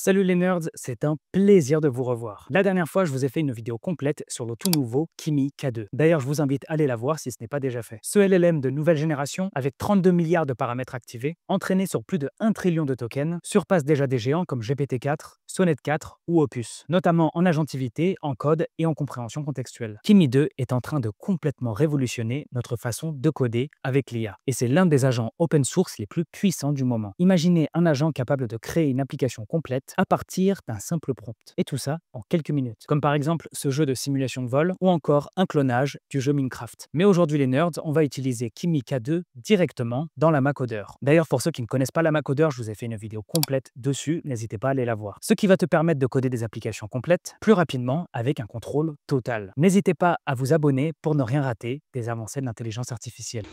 Salut les nerds, c'est un plaisir de vous revoir. La dernière fois, je vous ai fait une vidéo complète sur le tout nouveau Kimi K2. D'ailleurs, je vous invite à aller la voir si ce n'est pas déjà fait. Ce LLM de nouvelle génération, avec 32 milliards de paramètres activés, entraîné sur plus de 1 trillion de tokens, surpasse déjà des géants comme GPT-4, Sonnet 4 ou Opus, notamment en agentivité, en code et en compréhension contextuelle. Kimi 2 est en train de complètement révolutionner notre façon de coder avec l'IA. Et c'est l'un des agents open source les plus puissants du moment. Imaginez un agent capable de créer une application complète à partir d'un simple prompt. Et tout ça en quelques minutes. Comme par exemple ce jeu de simulation de vol ou encore un clonage du jeu Minecraft. Mais aujourd'hui les nerds, on va utiliser Kimika 2 directement dans la Macoder. D'ailleurs pour ceux qui ne connaissent pas la Macoder, je vous ai fait une vidéo complète dessus, n'hésitez pas à aller la voir. Ce qui va te permettre de coder des applications complètes plus rapidement avec un contrôle total. N'hésitez pas à vous abonner pour ne rien rater des avancées de l'intelligence artificielle.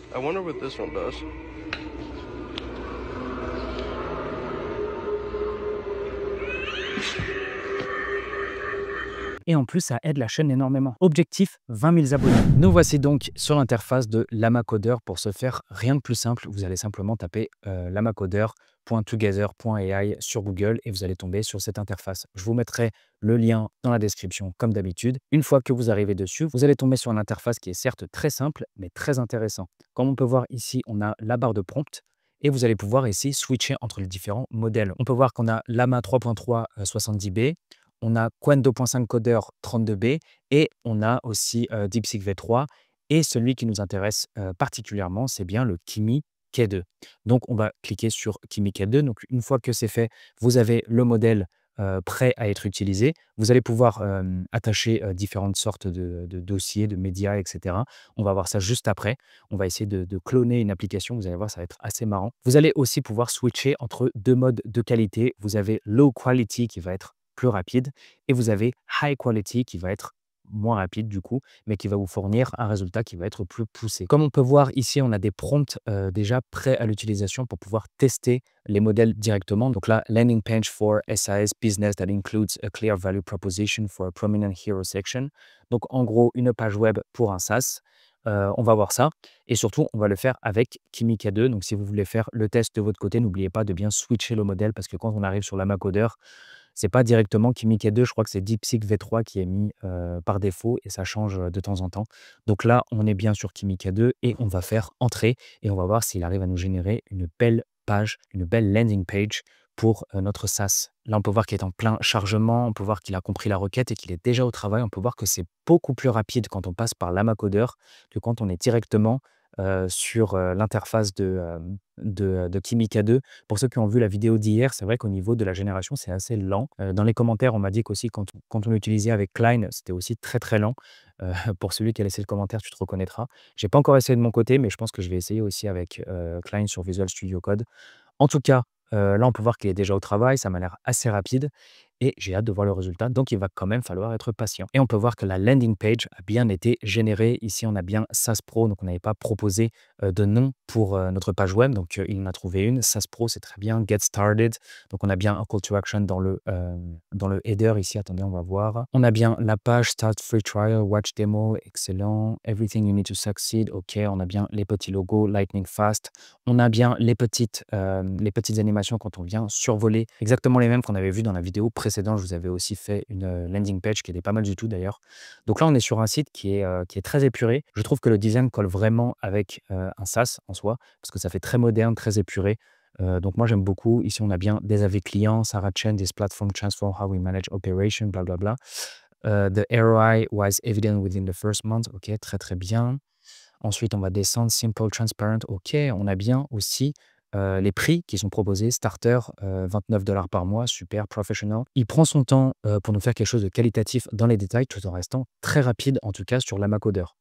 et en plus ça aide la chaîne énormément. Objectif 20 000 abonnés. Nous voici donc sur l'interface de Coder. pour se faire rien de plus simple. Vous allez simplement taper lama euh, l'amacoder.together.ai sur Google et vous allez tomber sur cette interface. Je vous mettrai le lien dans la description comme d'habitude. Une fois que vous arrivez dessus, vous allez tomber sur une interface qui est certes très simple mais très intéressante. Comme on peut voir ici, on a la barre de prompt et vous allez pouvoir ici switcher entre les différents modèles. On peut voir qu'on a Lama 3.3 70B, euh, on a Quen 2.5 Coder 32B et on a aussi euh, DeepSeek V3. Et celui qui nous intéresse euh, particulièrement, c'est bien le Kimi K2. Donc, on va cliquer sur Kimi K2. Donc, une fois que c'est fait, vous avez le modèle euh, prêt à être utilisé. Vous allez pouvoir euh, attacher euh, différentes sortes de, dossiers, de médias, etc. On va voir ça juste après. On va essayer de, de, cloner une application. Vous allez voir, ça va être assez marrant. Vous allez aussi pouvoir switcher entre deux modes de qualité. Vous avez low quality qui va être plus rapide et vous avez high quality qui va être moins rapide du coup, mais qui va vous fournir un résultat qui va être plus poussé. Comme on peut voir ici, on a des prompts euh, déjà prêts à l'utilisation pour pouvoir tester les modèles directement. Donc là, landing page for SIS business that includes a clear value proposition for a prominent hero section. Donc en gros, une page web pour un SaaS. Euh, on va voir ça. Et surtout, on va le faire avec Kimika 2. Donc, si vous voulez faire le test de votre côté, n'oubliez pas de bien switcher le modèle parce que quand on arrive sur la Mac c'est pas directement kimika 2, je crois que c'est DeepSeek V3 qui est mis par défaut et ça change de temps en temps. Donc là, on est bien sur kimika 2 et on va faire entrer et on va voir s'il arrive à nous générer une belle page, une belle landing page pour notre SaaS. Là, on peut voir qu'il est en plein chargement, on peut voir qu'il a compris la requête et qu'il est déjà au travail. On peut voir que c'est beaucoup plus rapide quand on passe par l'amacodeur que quand on est directement euh, sur euh, l'interface de, euh, de, Kimika 2. Pour ceux qui ont vu la vidéo d'hier, c'est vrai qu'au niveau de la génération, c'est assez lent. dans les commentaires, on m'a dit qu'aussi, quand, quand on l'utilisait avec Klein, c'était aussi très très lent. pour celui qui a laissé le commentaire, tu te reconnaîtras. Je n'ai pas encore essayé de mon côté, mais je pense que je vais essayer aussi avec Klein sur Visual Studio Code. En tout cas, là, on peut voir qu'il est déjà au travail, ça m'a l'air assez rapide j'ai hâte de voir le résultat. Donc, il va quand même falloir être patient. Et on peut voir que la landing page a bien été générée. Ici, on a bien SAS Pro, donc on n'avait pas proposé euh, de nom pour euh, notre page web. Donc, euh, il en a trouvé une. SAS Pro, c'est très bien. Get started. Donc, on a bien un call to action dans le, dans le header ici. Attendez, on va voir. On a bien la page Start Free Trial, Watch Demo, excellent. Everything you need to succeed. OK, on a bien les petits logos, Lightning Fast. On a bien les petites, les petites animations quand on vient survoler exactement les mêmes qu'on avait vu dans la vidéo précédente précédent, je vous avais aussi fait une euh, landing page qui était pas mal du tout d'ailleurs. Donc là, on est sur un site qui est, euh, qui est très épuré. Je trouve que le design colle vraiment avec euh, un sas en soi, parce que ça fait très moderne, très épuré. donc moi j'aime beaucoup. Ici on a bien des avis clients, Sarah Chen, this platform transform how we manage operation, bla bla bla. the ROI was evident within the first month. Ok, très très bien. Ensuite on va descendre, simple, transparent. Ok, on a bien aussi euh, les prix qui sont proposés, starter, 29 euh, dollars par mois, super, professional. Il prend son temps euh, pour nous faire quelque chose de qualitatif dans les détails, tout en restant très rapide, en tout cas, sur la Macodeur.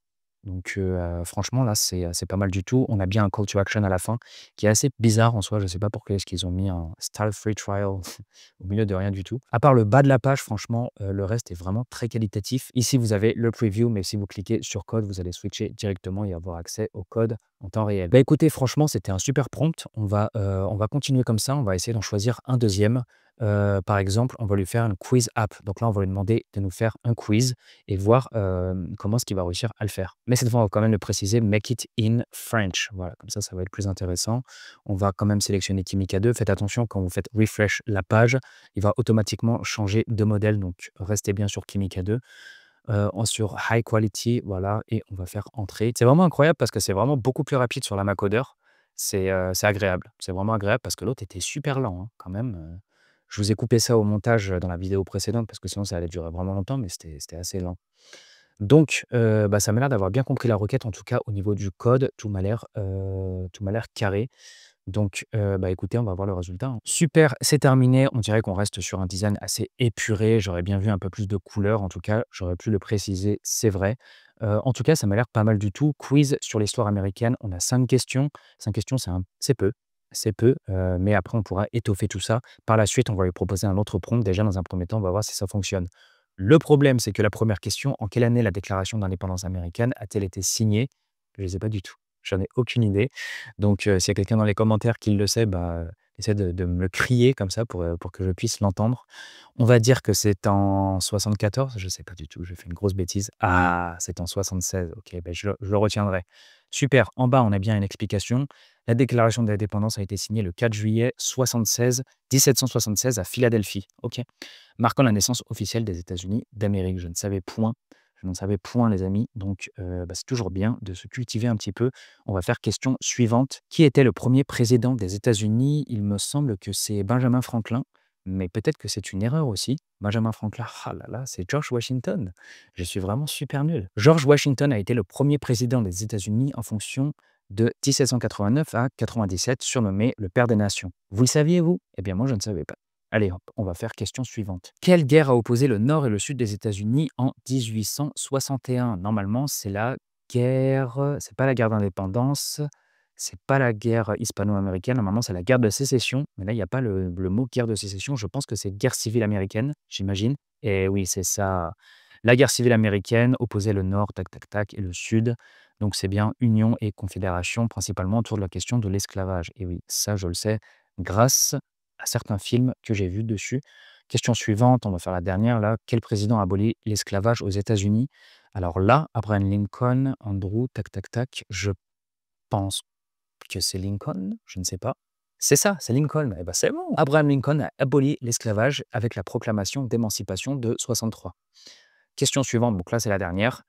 Donc, franchement, là, c'est pas mal du tout. On a bien un call to action à la fin qui est assez bizarre en soi. Je ne sais pas pourquoi est-ce qu'ils ont mis un style free trial au milieu de rien du tout. À part le bas de la page, franchement, le reste est vraiment très qualitatif. Ici, vous avez le preview, mais si vous cliquez sur code, vous allez switcher directement et avoir accès au code en temps réel. Bah écoutez, franchement, c'était un super prompt. On va, on va continuer comme ça. On va essayer d'en choisir un deuxième. Euh, par exemple, on va lui faire une quiz app. Donc là, on va lui demander de nous faire un quiz et voir euh, comment est-ce qu'il va réussir à le faire. Mais cette fois, on va quand même le préciser, make it in French. Voilà, comme ça, ça va être plus intéressant. On va quand même sélectionner Kimika 2. Faites attention quand vous faites refresh la page, il va automatiquement changer de modèle. Donc restez bien sur Kimika 2. Euh, sur high quality, voilà, et on va faire entrer. C'est vraiment incroyable parce que c'est vraiment beaucoup plus rapide sur la Macodeur, euh, C'est agréable. C'est vraiment agréable parce que l'autre était super lent hein, quand même. Je vous ai coupé ça au montage dans la vidéo précédente parce que sinon ça allait durer vraiment longtemps, mais c'était assez lent. Donc, bah, ça m'a l'air d'avoir bien compris la requête, en tout cas au niveau du code, tout m'a l'air carré. Donc, bah, écoutez, on va voir le résultat. Hein. Super, c'est terminé. On dirait qu'on reste sur un design assez épuré. J'aurais bien vu un peu plus de couleurs, en tout cas, j'aurais pu le préciser, c'est vrai. en tout cas, ça m'a l'air pas mal du tout. Quiz sur l'histoire américaine. On a cinq questions. Cinq questions, c'est peu c'est peu, mais après, on pourra étoffer tout ça. Par la suite, on va lui proposer un autre prompt. Déjà, dans un premier temps, on va voir si ça fonctionne. Le problème, c'est que la première question, en quelle année la déclaration d'indépendance américaine a-t-elle été signée Je ne sais pas du tout. J'en ai aucune idée. Donc, s'il y a quelqu'un dans les commentaires qui le sait, bah, essaie de, me le crier comme ça pour, pour que je puisse l'entendre. On va dire que c'est en 74, je ne sais pas du tout, je fais une grosse bêtise. Ah, c'est en 76, ok, ben, je le retiendrai. Super, en bas, on a bien une explication. La déclaration d'indépendance a été signée le 4 juillet 76, 1776 à Philadelphie, ok marquant la naissance officielle des États-Unis d'Amérique. Je ne savais point, je n'en savais point, les amis. Donc, euh, bah, c'est toujours bien de se cultiver un petit peu. On va faire question suivante. Qui était le premier président des États-Unis Il me semble que c'est Benjamin Franklin mais peut-être que c'est une erreur aussi. Benjamin Franklin, ah là là, c'est George Washington. Je suis vraiment super nul. George Washington a été le premier président des États-Unis en fonction de 1789 à 97, surnommé le père des nations. Vous le saviez, vous Eh bien, moi, je ne savais pas. Allez, on va faire question suivante. Quelle guerre a opposé le nord et le sud des États-Unis en 1861 Normalement, c'est la guerre. C'est pas la guerre d'indépendance, c'est pas la guerre hispano-américaine. Normalement, c'est la guerre de sécession. Mais là, il n'y a pas le, mot guerre de sécession. Je pense que c'est guerre civile américaine, j'imagine. Et oui, c'est ça. La guerre civile américaine opposait le Nord, tac, tac, tac, et le Sud. Donc, c'est bien union et confédération, principalement autour de la question de l'esclavage. Et oui, ça, je le sais, grâce à certains films que j'ai vus dessus. Question suivante, on va faire la dernière là. Quel président abolit aboli l'esclavage aux États-Unis Alors là, Abraham Lincoln, Andrew, tac, tac, tac, je pense c'est Lincoln Je ne sais pas. C'est ça, c'est Lincoln. Eh ben c'est bon. Abraham Lincoln a aboli l'esclavage avec la proclamation d'émancipation de 63. Question suivante, donc là c'est la dernière.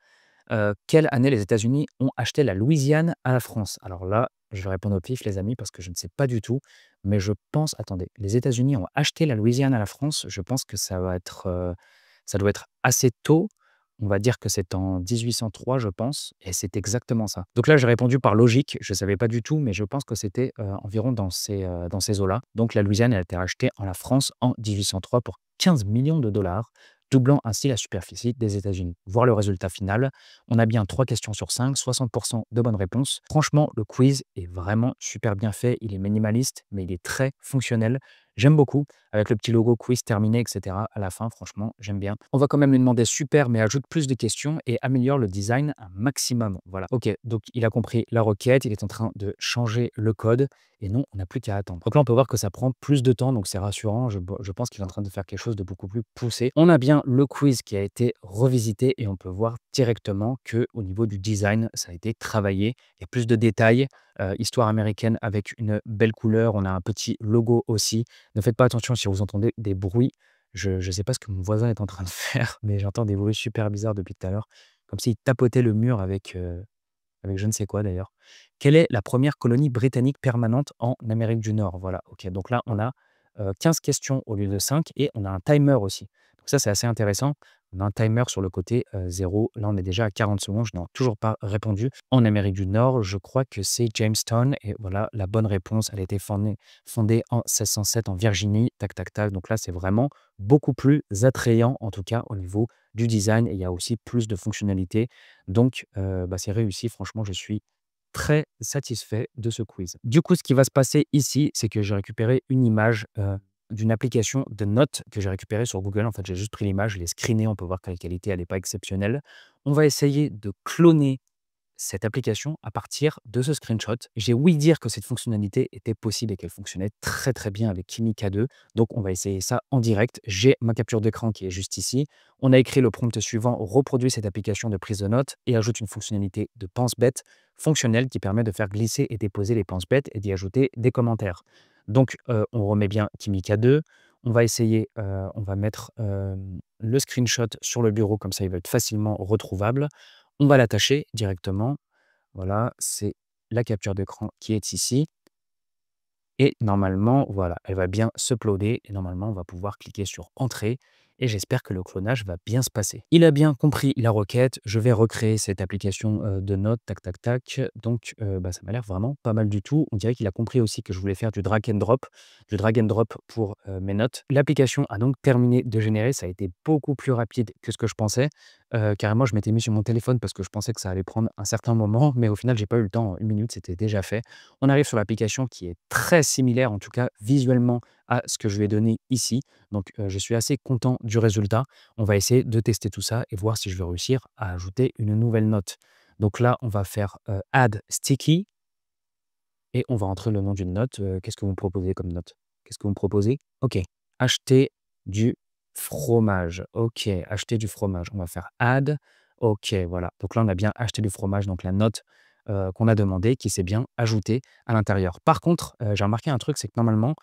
Euh, quelle année les États-Unis ont acheté la Louisiane à la France Alors là, je vais répondre au pif, les amis, parce que je ne sais pas du tout, mais je pense, attendez, les États-Unis ont acheté la Louisiane à la France, je pense que ça va être, euh, ça doit être assez tôt, on va dire que c'est en 1803, je pense, et c'est exactement ça. Donc là, j'ai répondu par logique, je ne savais pas du tout, mais je pense que c'était environ dans ces, dans ces eaux-là. Donc la Louisiane, elle a été rachetée en la France en 1803 pour 15 millions de dollars, doublant ainsi la superficie des États-Unis. Voir le résultat final, on a bien 3 questions sur 5, 60% de bonnes réponses. Franchement, le quiz est vraiment super bien fait, il est minimaliste, mais il est très fonctionnel. J'aime beaucoup, avec le petit logo quiz terminé, etc. à la fin, franchement, j'aime bien. On va quand même lui demander super, mais ajoute plus de questions et améliore le design un maximum. Voilà, ok, donc il a compris la requête, il est en train de changer le code et non, on n'a plus qu'à attendre. Donc là, on peut voir que ça prend plus de temps, donc c'est rassurant. Je, pense qu'il est en train de faire quelque chose de beaucoup plus poussé. On a bien le quiz qui a été revisité et on peut voir directement que au niveau du design, ça a été travaillé. Il y a plus de détails, euh, histoire américaine avec une belle couleur. On a un petit logo aussi. Ne faites pas attention si vous entendez des bruits. Je ne sais pas ce que mon voisin est en train de faire, mais j'entends des bruits super bizarres depuis tout à l'heure, comme s'il tapotait le mur avec, euh, avec je ne sais quoi d'ailleurs. Quelle est la première colonie britannique permanente en Amérique du Nord Voilà, ok. Donc là, on a 15 euh, questions au lieu de 5 et on a un timer aussi ça, c'est assez intéressant. On a un timer sur le côté euh, zéro. Là, on est déjà à 40 secondes. Je n'ai toujours pas répondu. En Amérique du Nord, je crois que c'est Jamestown. Et voilà, la bonne réponse, elle a été fondée, en 1607 en Virginie. Tac, tac, tac. Donc là, c'est vraiment beaucoup plus attrayant, en tout cas au niveau du design. Et il y a aussi plus de fonctionnalités. Donc, euh, bah, c'est réussi. Franchement, je suis très satisfait de ce quiz. Du coup, ce qui va se passer ici, c'est que j'ai récupéré une image. Euh, d'une application de notes que j'ai récupérée sur Google. En fait, j'ai juste pris l'image, je l'ai screenée. On peut voir que la qualité, n'est pas exceptionnelle. On va essayer de cloner cette application à partir de ce screenshot. J'ai oui dire que cette fonctionnalité était possible et qu'elle fonctionnait très très bien avec Kimi K2. Donc on va essayer ça en direct. J'ai ma capture d'écran qui est juste ici. On a écrit le prompt suivant, reproduit cette application de prise de notes et ajoute une fonctionnalité de pense-bête fonctionnelle qui permet de faire glisser et déposer les penses bêtes et d'y ajouter des commentaires. Donc, euh, on remet bien Kimika 2. On va essayer, euh, on va mettre le screenshot sur le bureau, comme ça il va être facilement retrouvable. On va l'attacher directement. Voilà, c'est la capture d'écran qui est ici. Et normalement, voilà, elle va bien se Et normalement, on va pouvoir cliquer sur Entrée et j'espère que le clonage va bien se passer. Il a bien compris la requête, je vais recréer cette application euh, de notes, tac tac tac, donc euh, bah, ça m'a l'air vraiment pas mal du tout. On dirait qu'il a compris aussi que je voulais faire du drag and drop, du drag and drop pour euh, mes notes. L'application a donc terminé de générer, ça a été beaucoup plus rapide que ce que je pensais carrément, je m'étais mis sur mon téléphone parce que je pensais que ça allait prendre un certain moment, mais au final, j'ai pas eu le temps. une minute, c'était déjà fait. On arrive sur l'application qui est très similaire, en tout cas visuellement, à ce que je vais donner ici. Donc, je suis assez content du résultat. On va essayer de tester tout ça et voir si je vais réussir à ajouter une nouvelle note. Donc là, on va faire add sticky et on va entrer le nom d'une note. Qu'est-ce que vous me proposez comme note Qu'est-ce que vous me proposez Ok, acheter du Fromage. OK. Acheter du fromage. On va faire add. OK. Voilà. Donc là, on a bien acheté du fromage. Donc la note euh, qu'on a demandée qui s'est bien ajoutée à l'intérieur. Par contre, euh, j'ai remarqué un truc, c'est que normalement,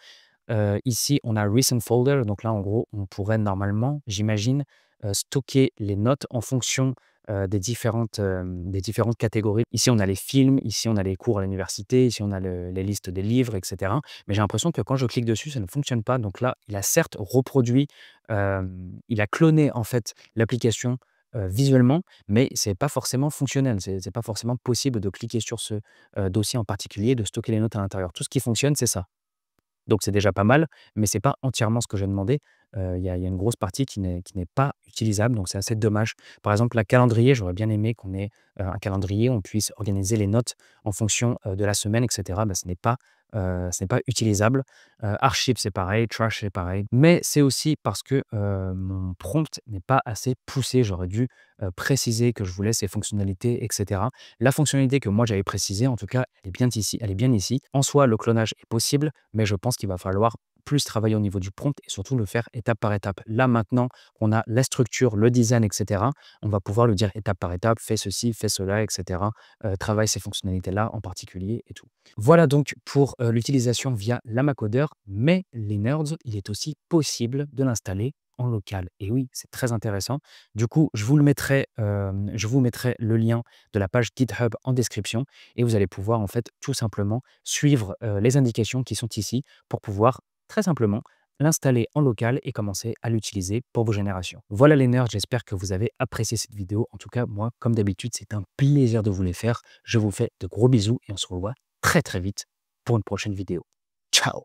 euh, ici, on a recent folder. Donc là, en gros, on pourrait normalement, j'imagine, euh, stocker les notes en fonction euh, des, différentes, euh, des différentes catégories. Ici, on a les films, ici, on a les cours à l'université, ici, on a les listes des livres, etc. Mais j'ai l'impression que quand je clique dessus, ça ne fonctionne pas. Donc là, il a certes reproduit, il a cloné en fait l'application visuellement, mais ce n'est pas forcément fonctionnel. Ce n'est pas forcément possible de cliquer sur ce dossier en particulier, de stocker les notes à l'intérieur. Tout ce qui fonctionne, c'est ça. Donc c'est déjà pas mal, mais c'est pas entièrement ce que j'ai demandé. Il y, a une grosse partie qui n'est pas utilisable, donc c'est assez dommage. Par exemple, la calendrier, j'aurais bien aimé qu'on ait un calendrier, on puisse organiser les notes en fonction de la semaine, etc. Bah, ce n'est pas euh, ce n'est pas utilisable. Euh, Archive, c'est pareil, Trash, c'est pareil. Mais c'est aussi parce que euh, mon prompt n'est pas assez poussé. J'aurais dû préciser que je voulais ces fonctionnalités, etc. La fonctionnalité que moi j'avais précisée, en tout cas, est bien ici. Elle est bien ici. En soi, le clonage est possible, mais je pense qu'il va falloir plus travailler au niveau du prompt et surtout le faire étape par étape. Là, maintenant, qu'on a la structure, le design, etc. On va pouvoir le dire étape par étape, fais ceci, fais cela, etc. Euh, travaille ces fonctionnalités-là en particulier et tout. Voilà donc pour euh, l'utilisation via l'amacoder, mais les nerds, il est aussi possible de l'installer en local. Et oui, c'est très intéressant. Du coup, je vous, le mettrai, euh, je vous mettrai le lien de la page GitHub en description et vous allez pouvoir en fait tout simplement suivre les indications qui sont ici pour pouvoir très simplement l'installer en local et commencer à l'utiliser pour vos générations. Voilà les nerds, j'espère que vous avez apprécié cette vidéo. En tout cas, moi, comme d'habitude, c'est un plaisir de vous les faire. Je vous fais de gros bisous et on se revoit très très vite pour une prochaine vidéo. Ciao